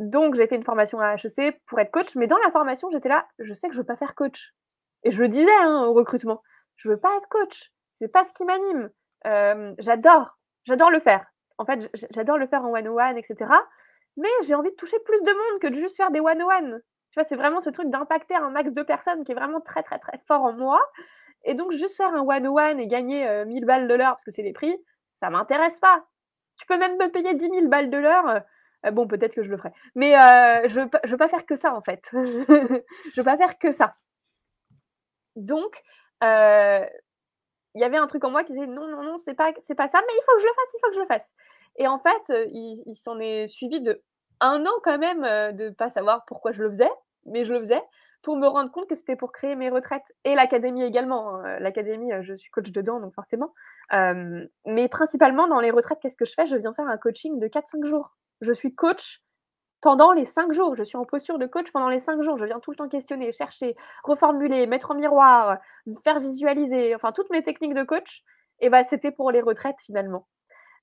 donc, j'ai fait une formation à HEC pour être coach, mais dans la formation, j'étais là, je sais que je ne veux pas faire coach. Et je le disais hein, au recrutement je veux pas être coach. C'est pas ce qui m'anime. Euh, j'adore, j'adore le faire. En fait, j'adore le faire en one-on-one, etc. Mais j'ai envie de toucher plus de monde que de juste faire des one-on-one. Tu vois, c'est vraiment ce truc d'impacter un max de personnes qui est vraiment très, très, très fort en moi. Et donc, juste faire un one-on-one et gagner 1000 euh, balles de l'heure parce que c'est les prix, ça m'intéresse pas. Tu peux même me payer 10 000 balles de l'heure. Euh, bon, peut-être que je le ferai. Mais je ne veux, veux, pas faire que ça, en fait. je ne veux pas faire que ça. Donc, euh, il y avait un truc en moi qui disait non, non, non, c'est pas, c'est pas ça, mais il faut que je le fasse, il faut que je le fasse. Et en fait, euh, il, s'en est suivi de un an quand même euh, de pas savoir pourquoi je le faisais, mais je le faisais pour me rendre compte que c'était pour créer mes retraites et l'académie également. Hein. L'académie, je suis coach dedans, donc forcément. mais principalement dans les retraites, qu'est-ce que je fais Je viens faire un coaching de 4-5 jours. Je suis coach pendant les cinq jours. Je suis en posture de coach pendant les cinq jours. Je viens tout le temps questionner, chercher, reformuler, mettre en miroir, faire visualiser. Enfin, toutes mes techniques de coach, et eh ben, c'était pour les retraites finalement.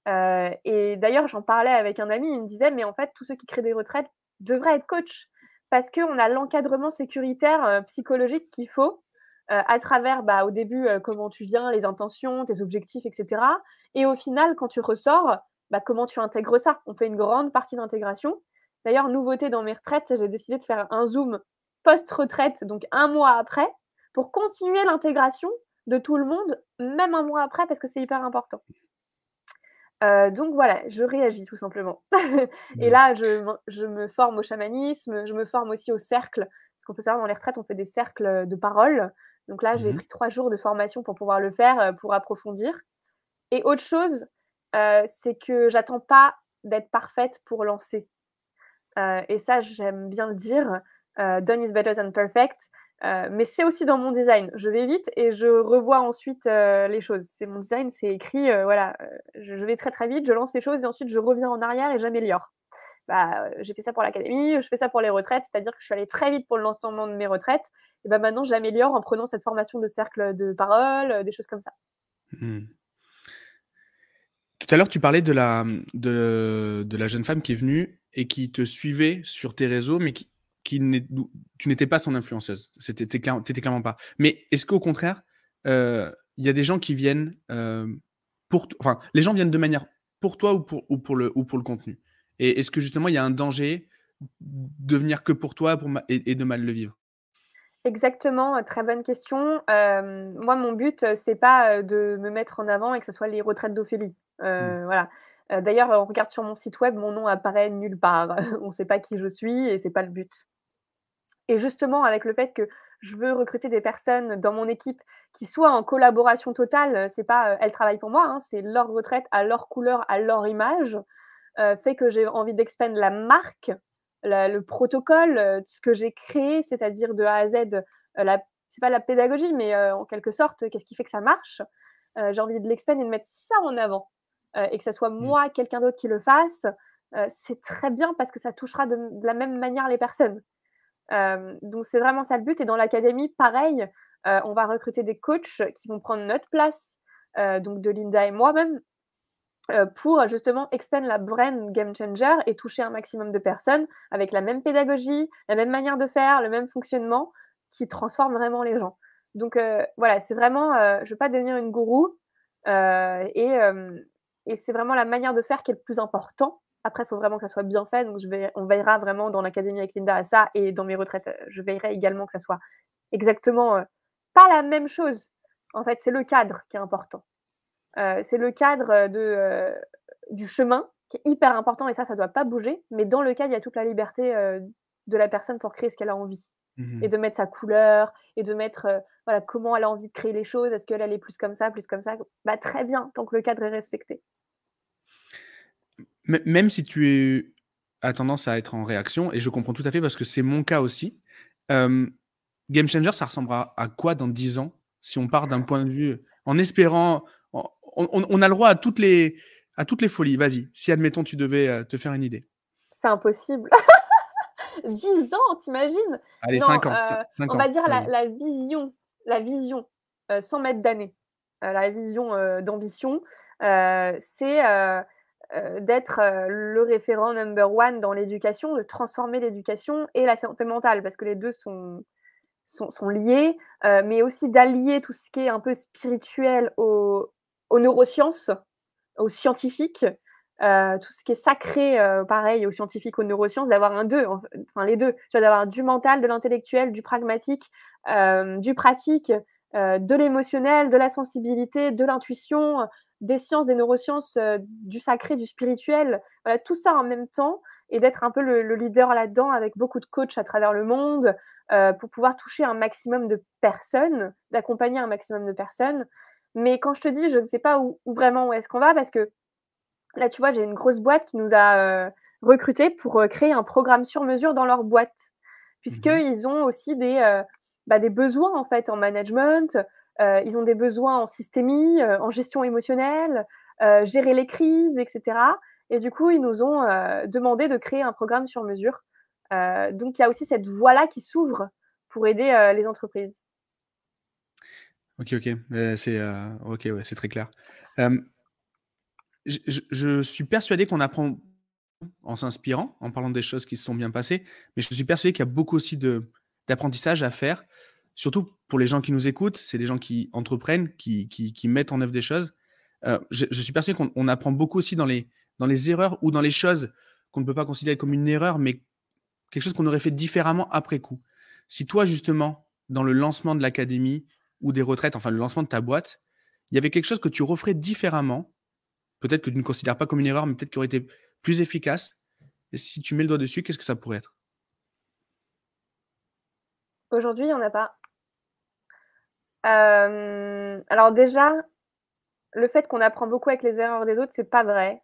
Euh, et d'ailleurs, j'en parlais avec un ami, il me disait, mais en fait, tous ceux qui créent des retraites devraient être coach parce qu'on a l'encadrement sécuritaire euh, psychologique qu'il faut euh, à travers, bah, au début, comment tu viens, les intentions, tes objectifs, etc. Et au final, quand tu ressors, bah, comment tu intègres ça On fait une grande partie d'intégration D'ailleurs, nouveauté dans mes retraites, j'ai décidé de faire un zoom post-retraite, donc un mois après, pour continuer l'intégration de tout le monde, même un mois après, parce que c'est hyper important. Euh, donc voilà, je réagis tout simplement. et là, mmh. je, me forme au chamanisme, je me forme aussi au cercle, parce qu'on peut savoir dans les retraites, on fait des cercles euh, de parole. Donc là, j'ai mmh. pris trois jours de formation pour pouvoir le faire, euh, pour approfondir. Et autre chose, c'est que j'attends pas d'être parfaite pour lancer. Euh, et ça, j'aime bien le dire, euh, done is better than perfect. Euh, mais c'est aussi dans mon design. Je vais vite et je revois ensuite les choses. C'est mon design, c'est écrit, voilà, je, vais très très vite, je lance les choses et ensuite je reviens en arrière et j'améliore. Bah, j'ai fait ça pour l'académie, je fais ça pour les retraites, c'est-à-dire que je suis allée très vite pour le lancement de mes retraites. Et bah, maintenant, j'améliore en prenant cette formation de cercle de parole, des choses comme ça. Hmm. Tout à l'heure, tu parlais de la, de, la jeune femme qui est venue et qui te suivait sur tes réseaux, mais qui, tu n'étais pas son influenceuse. C'était n'étais clairement pas. Mais est-ce qu'au contraire, euh, il y a des gens qui viennent euh, pour, enfin, les gens viennent de manière pour toi ou pour, le, ou pour le contenu. Et est-ce que justement il y a un danger de venir que pour toi et, de mal le vivre Exactement, euh, très bonne question. moi, mon but, c'est pas de me mettre en avant et que ce soit les retraites d'Ophélie. Mmh. Voilà. Euh, d'ailleurs, on regarde sur mon site web, mon nom apparaît nulle part. on ne sait pas qui je suis et c'est pas le but. Et justement, avec le fait que je veux recruter des personnes dans mon équipe qui soient en collaboration totale, euh, c'est pas euh, elles travaillent pour moi, hein, c'est leur retraite à leur couleur, à leur image, fait que j'ai envie d'expandre la marque, le protocole, ce que j'ai créé, c'est-à-dire de A à Z, ce c'est pas la pédagogie, mais en quelque sorte, qu'est-ce qui fait que ça marche J'ai envie de l'expandre et de mettre ça en avant. Euh, et que ce soit mmh. moi, quelqu'un d'autre qui le fasse, euh, c'est très bien parce que ça touchera de, la même manière les personnes. donc c'est vraiment ça le but. Et dans l'académie, pareil, euh, on va recruter des coachs qui vont prendre notre place, donc de Linda et moi-même, pour justement expand la brand game changer et toucher un maximum de personnes avec la même pédagogie, la même manière de faire, le même fonctionnement qui transforme vraiment les gens. Donc voilà, c'est vraiment, je ne veux pas devenir une gourou, et, et c'est vraiment la manière de faire qui est le plus important. Après, il faut vraiment que ça soit bien fait. Donc, on veillera vraiment dans l'académie avec Linda à ça. Et dans mes retraites, euh, je veillerai également que ça soit exactement euh, pas la même chose. En fait, c'est le cadre qui est important. Euh, c'est le cadre de, du chemin qui est hyper important. Et ça, ça ne doit pas bouger. Mais dans le cadre, il y a toute la liberté de la personne pour créer ce qu'elle a envie. Mmh. Et de mettre sa couleur, et de mettre voilà, comment elle a envie de créer les choses. Est-ce qu'elle est plus comme ça, plus comme ça bah, Très bien, tant que le cadre est respecté même si tu es, as tendance à être en réaction, et je comprends tout à fait parce que c'est mon cas aussi, Game Changer, ça ressemblera à, quoi dans 10 ans Si on part d'un point de vue, en espérant, on, a le droit à toutes les, à toutes les folies. Vas-y, si admettons tu devais euh, te faire une idée. C'est impossible. 10 ans, t'imagines Allez, 5 ans. Euh, on va dire la, vision, la vision, euh, sans mettre d'année, euh, la vision d'ambition, c'est euh, d'être euh, le référent number one dans l'éducation, de transformer l'éducation et la santé mentale, parce que les deux sont, sont, liés, euh, mais aussi d'allier tout ce qui est un peu spirituel aux, neurosciences, aux scientifiques, tout ce qui est sacré, pareil, aux scientifiques, aux neurosciences, d'avoir un deux, enfin les deux, tu d'avoir du mental, de l'intellectuel, du pragmatique, du pratique, de l'émotionnel, de la sensibilité, de l'intuition, des sciences, des neurosciences, euh, du sacré, du spirituel, voilà, tout ça en même temps, et d'être un peu le, leader là-dedans avec beaucoup de coachs à travers le monde euh, pour pouvoir toucher un maximum de personnes, d'accompagner un maximum de personnes. Mais quand je te dis, je ne sais pas où, vraiment où est-ce qu'on va, parce que là, tu vois, j'ai une grosse boîte qui nous a euh, recrutés pour créer un programme sur mesure dans leur boîte, mmh puisqu'ils ont aussi des, bah, des besoins en fait en management euh, ils ont des besoins en systémie, euh, en gestion émotionnelle, euh, gérer les crises, etc. Et du coup, ils nous ont demandé de créer un programme sur mesure. donc, il y a aussi cette voie-là qui s'ouvre pour aider les entreprises. Ok, ok, c'est ok, très clair. je, je, suis persuadé qu'on apprend en s'inspirant, en parlant des choses qui se sont bien passées, mais je suis persuadé qu'il y a beaucoup aussi d'apprentissage à faire surtout pour les gens qui nous écoutent, c'est des gens qui entreprennent, qui, mettent en œuvre des choses. Euh, je, suis persuadé qu'on apprend beaucoup aussi dans les, dans les erreurs ou dans les choses qu'on ne peut pas considérer comme une erreur, mais quelque chose qu'on aurait fait différemment après coup. Si toi, justement, dans le lancement de l'académie ou des retraites, enfin le lancement de ta boîte, il y avait quelque chose que tu referais différemment, peut-être que tu ne considères pas comme une erreur, mais peut-être qui aurait été plus efficace. Et si tu mets le doigt dessus, qu'est-ce que ça pourrait être Aujourd'hui, il n'y en a pas. Euh, alors déjà, le fait qu'on apprend beaucoup avec les erreurs des autres, c'est pas vrai.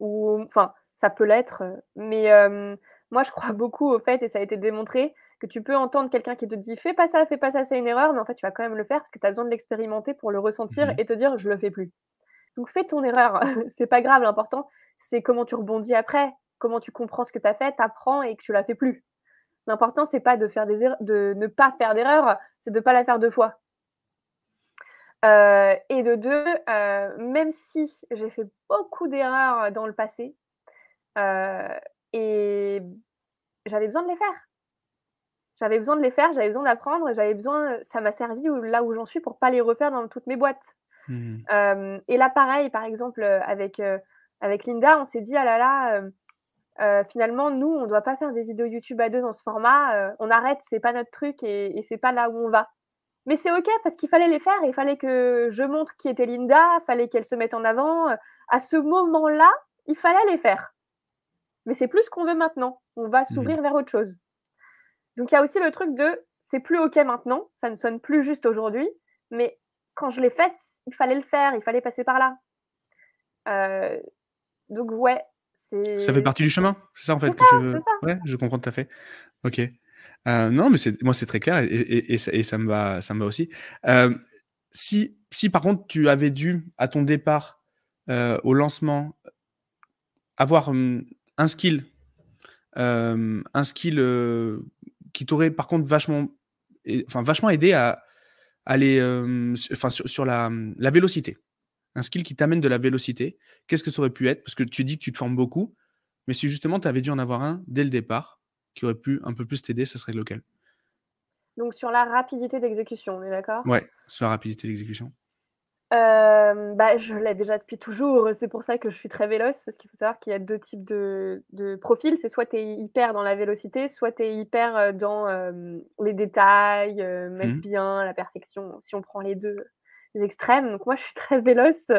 Ou enfin, ça peut l'être, mais euh, moi je crois beaucoup au fait, et ça a été démontré, que tu peux entendre quelqu'un qui te dit fais pas ça, fais pas ça, c'est une erreur, mais en fait tu vas quand même le faire parce que tu as besoin de l'expérimenter pour le ressentir mmh et te dire je le fais plus. Donc fais ton erreur, c'est pas grave, l'important c'est comment tu rebondis après, comment tu comprends ce que tu as fait, t'apprends et que tu la fais plus. L'important c'est pas de faire des de ne pas faire d'erreur, c'est de pas la faire deux fois. Euh, et de deux, euh, même si j'ai fait beaucoup d'erreurs euh, dans le passé, et j'avais besoin de les faire. J'avais besoin de les faire, j'avais besoin d'apprendre, j'avais besoin, ça m'a servi là où j'en suis pour pas les refaire dans toutes mes boîtes. Mmh. et là, pareil, par exemple, avec, avec Linda, on s'est dit, ah là là, finalement, nous, on doit pas faire des vidéos YouTube à deux dans ce format, on arrête, c'est pas notre truc et, et c'est pas là où on va. Mais c'est OK parce qu'il fallait les faire. Il fallait que je montre qui était Linda, il fallait qu'elle se mette en avant. À ce moment-là, il fallait les faire. Mais c'est plus ce qu'on veut maintenant. On va mmh. s'ouvrir vers autre chose. Donc il y a aussi le truc de c'est plus OK maintenant, ça ne sonne plus juste aujourd'hui, mais quand je l'ai fait, il fallait le faire, il fallait passer par là. Euh, donc ouais, c'est... Ça fait partie du chemin, c'est ça en fait que ça, je... Ça. Ouais, je comprends tout à fait. Ok. Euh, non, mais moi, c'est très clair et, ça, me va, ça me va aussi. Euh, si, par contre, tu avais dû, à ton départ, euh, au lancement, avoir hum, un skill, un skill qui t'aurait par contre vachement, enfin, vachement aidé à aller hum, sur, la, la, vélocité, un skill qui t'amène de la vélocité, qu'est-ce que ça aurait pu être Parce que tu dis que tu te formes beaucoup, mais si justement tu avais dû en avoir un dès le départ, qui aurait pu un peu plus t'aider, ce serait lequel Donc sur la rapidité d'exécution, on est d'accord Ouais, sur la rapidité d'exécution. Euh, bah, je l'ai déjà depuis toujours, c'est pour ça que je suis très véloce, parce qu'il faut savoir qu'il y a deux types de, de profils, c'est soit tu es hyper dans la vélocité, soit tu es hyper euh, dans euh, les détails, mettre mmh. bien, la perfection, si on prend les deux extrêmes. Donc moi je suis très véloce,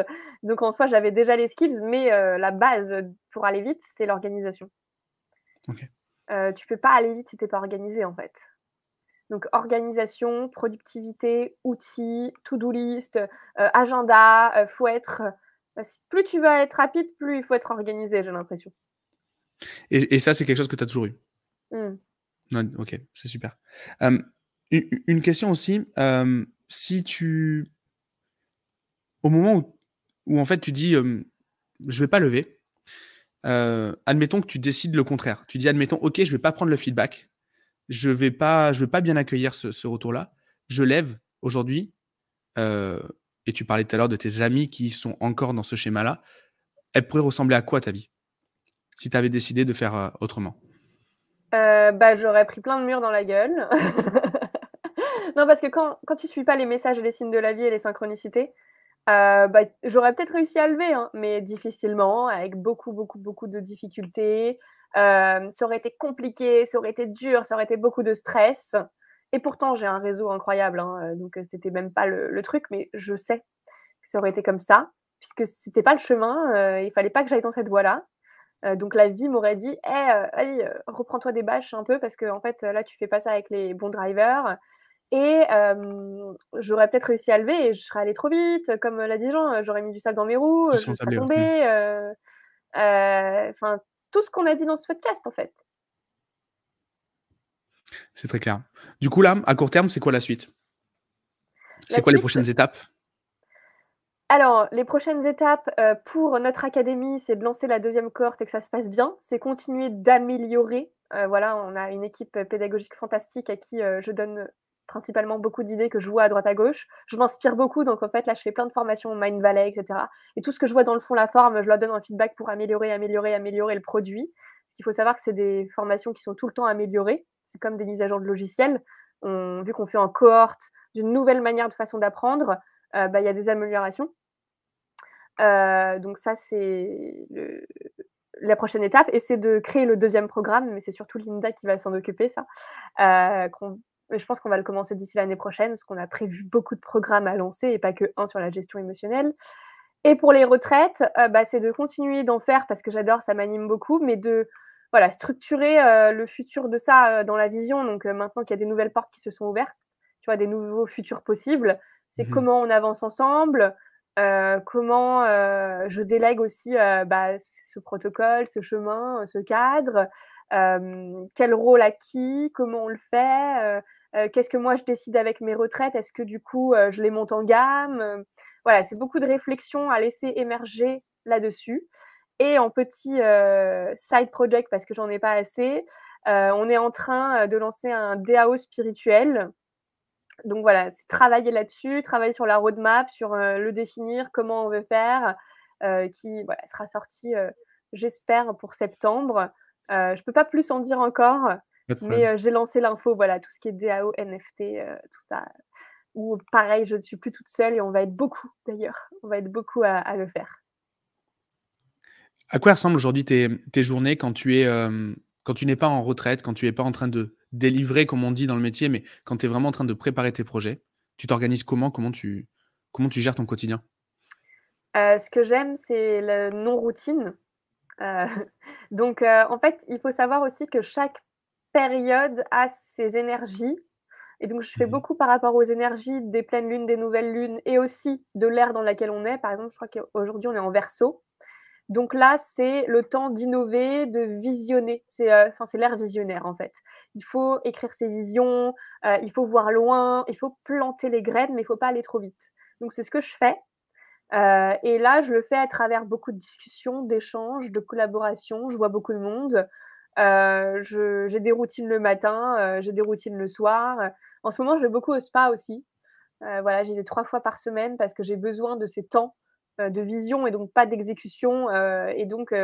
donc en soi j'avais déjà les skills, mais la base pour aller vite, c'est l'organisation tu euh, tu peux pas aller vite si t'es pas organisé en fait. Donc organisation, productivité, outils, to-do list, euh, agenda, euh, faut être. plus tu vas être rapide, plus il faut être organisé, j'ai l'impression. Et, ça, c'est quelque chose que tu as toujours eu. Mmh. Non, ok, c'est super. une, question aussi. si tu. Au moment où, où en fait tu dis je vais pas lever, euh, admettons que tu décides le contraire. Tu dis, admettons, OK, je vais pas prendre le feedback. Je vais pas, je vais pas bien accueillir ce, retour-là. Je lève aujourd'hui. Euh, et tu parlais tout à l'heure de tes amis qui sont encore dans ce schéma-là. Elle pourrait ressembler à quoi ta vie si tu avais décidé de faire euh, autrement bah, J'aurais pris plein de murs dans la gueule. non, parce que quand, quand tu suis pas les messages et les signes de la vie et les synchronicités, euh, bah, j'aurais peut-être réussi à lever, hein, mais difficilement, avec beaucoup, beaucoup, beaucoup de difficultés. Euh, ça aurait été compliqué, ça aurait été dur, ça aurait été beaucoup de stress. Et pourtant, j'ai un réseau incroyable, hein, euh, donc c'était même pas le, truc, mais je sais que ça aurait été comme ça, puisque c'était pas le chemin, il fallait pas que j'aille dans cette voie-là. donc la vie m'aurait dit, hey, eh, reprends-toi des bâches un peu, parce que fait, là, tu fais pas ça avec les bons drivers, et euh, j'aurais peut-être réussi à lever et je serais allée trop vite. Comme euh, l'a dit Jean, euh, j'aurais mis du sable dans mes roues, je serais tombée. Enfin, tout ce qu'on a dit dans ce podcast, en fait. C'est très clair. Du coup, là, à court terme, c'est quoi la suite C'est quoi les prochaines étapes alors, les prochaines étapes pour notre académie, c'est de lancer la deuxième cohorte et que ça se passe bien. C'est continuer d'améliorer. voilà, on a une équipe pédagogique fantastique à qui je donne principalement beaucoup d'idées que je vois à droite à gauche. Je m'inspire beaucoup, donc en fait, là, je fais plein de formations Mind Valley, etc. Et tout ce que je vois dans le fond, la forme, je leur donne un feedback pour améliorer, améliorer, améliorer le produit. Ce qu'il faut savoir, que c'est des formations qui sont tout le temps améliorées. C'est comme des mises à jour de logiciels. vu qu'on fait en cohorte d'une nouvelle manière de façon d'apprendre, euh, bah, il y a des améliorations. Euh, donc ça, c'est la prochaine étape. Et c'est de créer le deuxième programme, mais c'est surtout Linda qui va s'en occuper, ça, euh, qu'on mais euh, je pense qu'on va le commencer d'ici l'année prochaine, parce qu'on a prévu beaucoup de programmes à lancer et pas que un sur la gestion émotionnelle. Et pour les retraites, euh, bah, c'est de continuer d'en faire parce que j'adore, ça m'anime beaucoup, mais de voilà, structurer euh, le futur de ça dans la vision. Donc maintenant qu'il y a des nouvelles portes qui se sont ouvertes, tu vois, des nouveaux futurs possibles, c'est mmh comment on avance ensemble, comment je délègue aussi bah, ce protocole, ce chemin, ce cadre, quel rôle à qui, comment on le fait euh, qu'est-ce que moi je décide avec mes retraites Est-ce que du coup euh, je les monte en gamme euh, Voilà, c'est beaucoup de réflexions à laisser émerger là-dessus. Et en petit side project, parce que j'en ai pas assez, on est en train de lancer un DAO spirituel. Donc voilà, c'est travailler là-dessus, travailler sur la roadmap, sur le définir, comment on veut faire, qui sera sorti, j'espère, pour septembre. je peux pas plus en dire encore, mais euh, j'ai lancé l'info, voilà, tout ce qui est DAO, NFT, euh, tout ça. Ou pareil, je ne suis plus toute seule et on va être beaucoup d'ailleurs. On va être beaucoup à, le faire. À quoi ressemblent aujourd'hui tes, tes, journées quand tu es euh, quand tu n'es pas en retraite, quand tu n'es pas en train de délivrer, comme on dit dans le métier, mais quand tu es vraiment en train de préparer tes projets, tu t'organises comment comment tu, comment tu gères ton quotidien Ce que j'aime, c'est la non-routine. donc en fait, il faut savoir aussi que chaque période à ses énergies. Et donc, je fais mmh beaucoup par rapport aux énergies des pleines lunes, des nouvelles lunes et aussi de l'ère dans laquelle on est. Par exemple, je crois qu'aujourd'hui, on est en verso. Donc là, c'est le temps d'innover, de visionner. C'est euh, l'ère visionnaire, en fait. Il faut écrire ses visions, euh, il faut voir loin, il faut planter les graines, mais il ne faut pas aller trop vite. Donc, c'est ce que je fais. Euh, et là, je le fais à travers beaucoup de discussions, d'échanges, de collaborations. Je vois beaucoup de monde. Euh, j'ai des routines le matin, euh, j'ai des routines le soir. Euh, en ce moment, je vais beaucoup au spa aussi. voilà, j'y vais trois fois par semaine parce que j'ai besoin de ces temps de vision et donc pas d'exécution. et donc,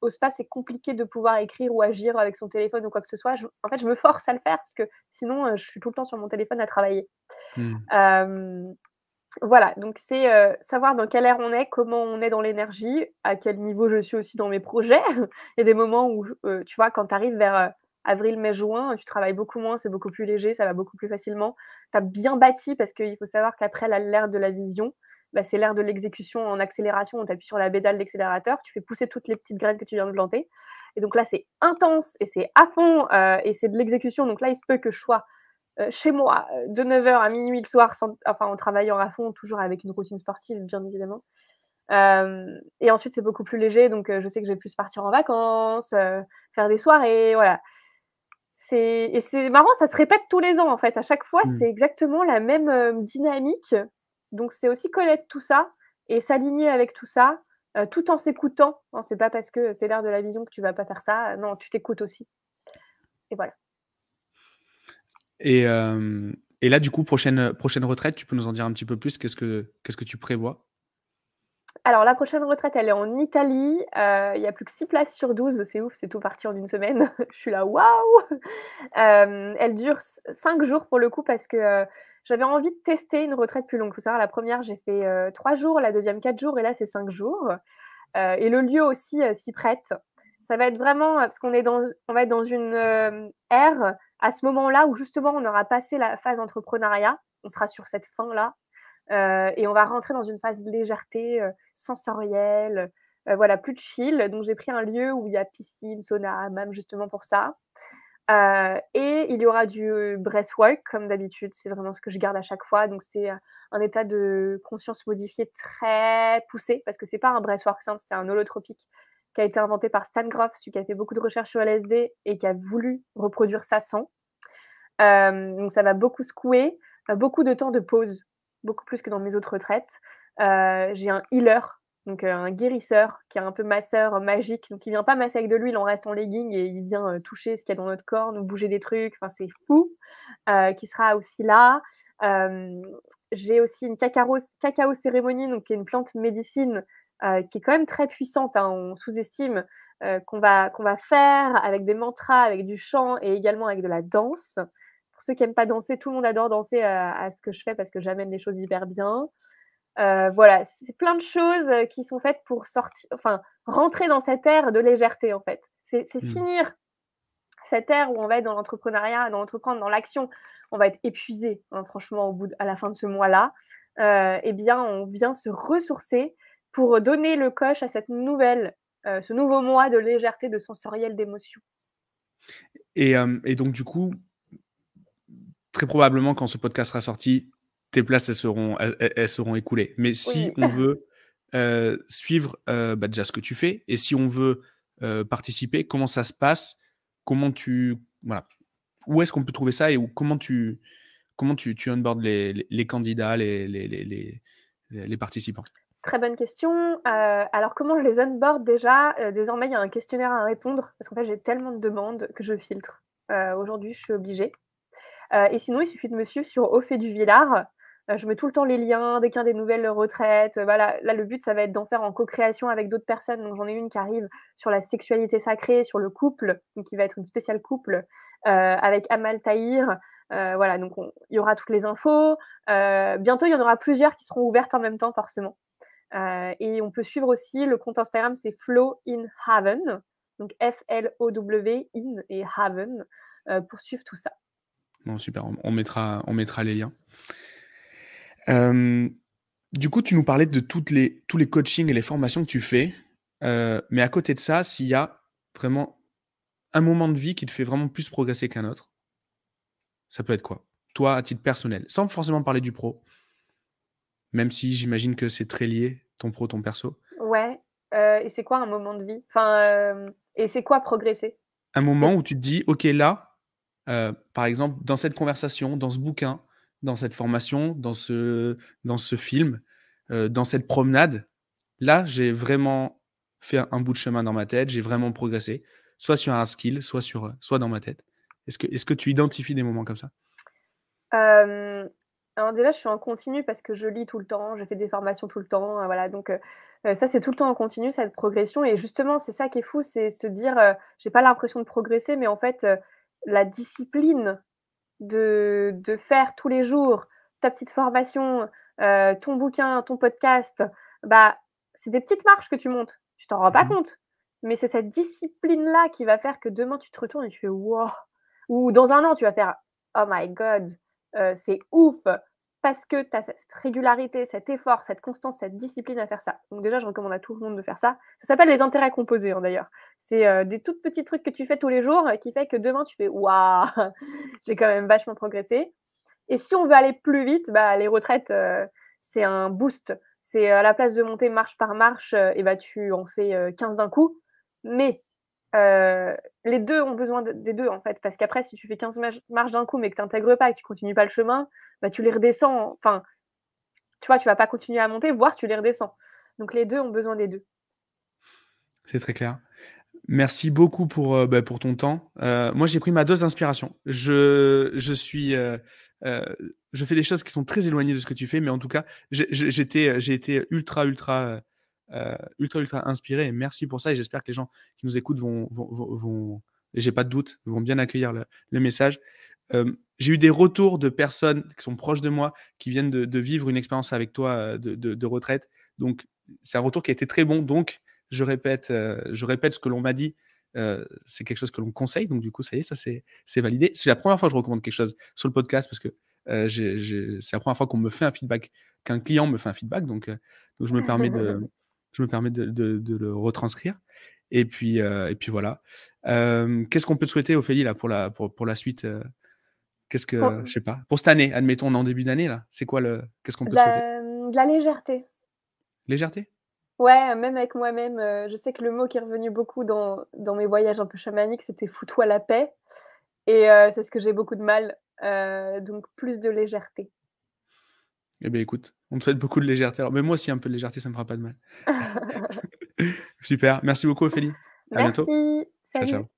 au spa, c'est compliqué de pouvoir écrire ou agir avec son téléphone ou quoi que ce soit. en fait, je me force à le faire parce que sinon, je suis tout le temps sur mon téléphone à travailler. Mmh voilà, donc c'est euh, savoir dans quelle ère on est, comment on est dans l'énergie, à quel niveau je suis aussi dans mes projets. Il y a des moments où, euh, tu vois, quand tu arrives vers euh, avril, mai, juin, tu travailles beaucoup moins, c'est beaucoup plus léger, ça va beaucoup plus facilement. Tu as bien bâti parce qu'il faut savoir qu'après l'ère de la vision, bah, c'est l'ère de l'exécution en accélération, on t'appuie sur la pédale d'accélérateur, tu fais pousser toutes les petites graines que tu viens de planter. Et donc là, c'est intense et c'est à fond et c'est de l'exécution. Donc là, il se peut que je sois euh, chez moi euh, de 9h à minuit le soir, enfin en travaillant à fond, toujours avec une routine sportive, bien évidemment. Euh, et ensuite, c'est beaucoup plus léger, donc je sais que je vais plus partir en vacances, faire des soirées, voilà. Et c'est marrant, ça se répète tous les ans en fait. À chaque fois, hmm. c'est exactement la même dynamique. Donc, c'est aussi connaître tout ça et s'aligner avec tout ça, tout en s'écoutant. c'est pas parce que c'est l'air de la vision que tu vas pas faire ça. Non, tu t'écoutes aussi. Et voilà. Euh, et, là, du coup, prochaine, prochaine retraite, tu peux nous en dire un petit peu plus Qu'est-ce que, que tu prévois alors, la prochaine retraite, elle est en Italie. Euh, il y n'y a plus que 6 places sur 12. C'est ouf, c'est tout parti en une semaine. je suis là, waouh euh, Elle dure 5 jours pour le coup parce que j'avais envie de tester une retraite plus longue. Il faut savoir, la première, j'ai fait 3 jours, la deuxième, 4 jours, et là, c'est 5 jours. et le lieu aussi s'y prête. Ça va être vraiment, parce qu'on est on va être dans une ère à ce moment-là où justement on aura passé la phase entrepreneuriat, on sera sur cette fin-là, euh, et on va rentrer dans une phase de légèreté euh, sensorielle, euh, voilà, plus de chill. Donc j'ai pris un lieu où il y a piscine, sauna, même justement pour ça. et il y aura du breathwork comme d'habitude, c'est vraiment ce que je garde à chaque fois. Donc c'est un état de conscience modifiée très poussé parce que c'est pas un breathwork simple, c'est un holotropique qui a été inventé par Stan Groff, celui qui a fait beaucoup de recherches sur LSD et qui a voulu reproduire sa sang. Euh, donc ça va beaucoup secouer, beaucoup de temps de pause, beaucoup plus que dans mes autres retraites. Euh, j'ai un healer, donc euh, un guérisseur qui est un peu masseur magique, donc il vient pas masser avec de l'huile, on reste en legging et il vient toucher ce qu'il y a dans notre corps, nous bouger des trucs, enfin c'est fou, qui sera aussi là. j'ai aussi une cacao, cacao cérémonie, donc qui est une plante médecine. Euh, qui est quand même très puissante. Hein. on sous-estime euh, qu'on va, faire avec des mantras, avec du chant et également avec de la danse. Pour ceux qui n'aiment pas danser, tout le monde adore danser euh, à, ce que je fais parce que j'amène les choses hyper bien. voilà, c'est plein de choses qui sont faites pour sortir, enfin, rentrer dans cette ère de légèreté en fait. C'est mmh. finir cette ère où on va être dans l'entrepreneuriat, dans l'entreprendre, dans l'action. On va être épuisé, hein, franchement, au bout à la fin de ce mois-là. Euh, eh bien, on vient se ressourcer pour donner le coche à cette nouvelle, euh, ce nouveau mois de légèreté, de sensoriel, d'émotion. Et, euh, et, donc, du coup, très probablement, quand ce podcast sera sorti, tes places, elles seront, elles, seront écoulées. Mais si on veut euh, suivre bah, déjà ce que tu fais, et si on veut participer, comment ça se passe Comment tu... Voilà. Où est-ce qu'on peut trouver ça et où, comment tu... Comment tu, tu onboardes les, les candidats, les, les, les participants Très bonne question. Euh, alors, comment je les onboard déjà euh, Désormais, il y a un questionnaire à répondre parce qu'en fait, j'ai tellement de demandes que je filtre. Euh, aujourd'hui, je suis obligée. et sinon, il suffit de me suivre sur Au fait du Villard. je mets tout le temps les liens dès qu'il y a des nouvelles retraites. Voilà, là, le but, ça va être d'en faire en co-création avec d'autres personnes. Donc, j'en ai une qui arrive sur la sexualité sacrée, sur le couple, donc qui va être une spéciale couple avec Amal Tahir. voilà, donc il y aura toutes les infos. bientôt, il y en aura plusieurs qui seront ouvertes en même temps, forcément. Euh, et on peut suivre aussi le compte Instagram, c'est Flow in Haven, donc F-L-O-W in et Haven, euh, pour suivre tout ça. Bon, super, on mettra, on mettra les liens. Euh, du coup, tu nous parlais de toutes les, tous les coachings et les formations que tu fais. mais à côté de ça, s'il y a vraiment un moment de vie qui te fait vraiment plus progresser qu'un autre, ça peut être quoi Toi, à titre personnel, sans forcément parler du pro, même si j'imagine que c'est très lié, ton pro, ton perso. Ouais. Euh, et c'est quoi un moment de vie enfin, euh, Et c'est quoi progresser Un moment où tu te dis, OK, là, euh, par exemple, dans cette conversation, dans ce bouquin, dans cette formation, dans ce, dans ce film, dans cette promenade, là, j'ai vraiment fait un bout de chemin dans ma tête, j'ai vraiment progressé, soit sur un skill, soit, sur, soit dans ma tête. Est-ce que, est -ce que tu identifies des moments comme ça déjà, je suis en continu parce que je lis tout le temps, je fais des formations tout le temps, euh, voilà. Donc euh, euh, ça, c'est tout le temps en continu cette progression. Et justement, c'est ça qui est fou, c'est se dire, j'ai pas l'impression de progresser, mais en fait, la discipline de, faire tous les jours ta petite formation, ton bouquin, ton podcast, bah c'est des petites marches que tu montes. Tu t'en rends pas mmh compte, mais c'est cette discipline là qui va faire que demain tu te retournes et tu fais wow. Ou dans un an, tu vas faire oh my god euh, c'est ouf parce que tu as cette régularité, cet effort, cette constance, cette discipline à faire ça. Donc déjà, je recommande à tout le monde de faire ça. Ça s'appelle les intérêts composés, hein, d'ailleurs. C'est euh, des tout petits trucs que tu fais tous les jours qui fait que demain, tu fais « Waouh, j'ai quand même vachement progressé ». Et si on veut aller plus vite, bah, les retraites, euh, c'est un boost. C'est à la place de monter marche par marche, et bah, tu en fais 15 d'un coup. Mais euh, les deux ont besoin des deux, en fait, parce qu'après, si tu fais 15 marches d'un coup, mais que tu n'intègres pas et que tu continues pas le chemin, bah, tu les redescends. Enfin, tu vois, tu vas pas continuer à monter, voire tu les redescends. Donc, les deux ont besoin des deux. C'est très clair. Merci beaucoup pour, euh, bah, pour ton temps. Euh, moi, j'ai pris ma dose d'inspiration. Je, suis. je fais des choses qui sont très éloignées de ce que tu fais, mais en tout cas, j'ai été ultra, ultra euh, ultra, ultra inspiré. merci pour ça. Et j'espère que les gens qui nous écoutent vont, vont, j'ai pas de doute, vont bien accueillir le, message. Euh, j'ai eu des retours de personnes qui sont proches de moi, qui viennent de, vivre une expérience avec toi euh, de, retraite. Donc, c'est un retour qui a été très bon. Donc, je répète, je répète ce que l'on m'a dit. c'est quelque chose que l'on conseille. Donc, du coup, ça y est, ça c'est validé. C'est la première fois que je recommande quelque chose sur le podcast parce que c'est la première fois qu'on me fait un feedback, qu'un client me fait un feedback. Donc, donc je me permets de, Je me permets de, le retranscrire. Et puis, euh, et puis voilà. Euh, qu'est-ce qu'on peut te souhaiter, Ophélie, là, pour, la, pour, la suite euh, Qu'est-ce que, je sais pas, pour cette année, admettons, en début d'année, là. C'est quoi le. Qu'est-ce qu'on peut te bah, souhaiter De la légèreté. Légèreté Ouais, même avec moi-même, je sais que le mot qui est revenu beaucoup dans, dans mes voyages un peu chamaniques, c'était fous-toi la paix. Et c'est ce que j'ai beaucoup de mal. donc, plus de légèreté. Eh bien, écoute, on te souhaite beaucoup de légèreté. Alors, mais moi aussi, un peu de légèreté, ça ne me fera pas de mal. Super. Merci beaucoup, Ophélie. À bientôt. Ciao, ciao.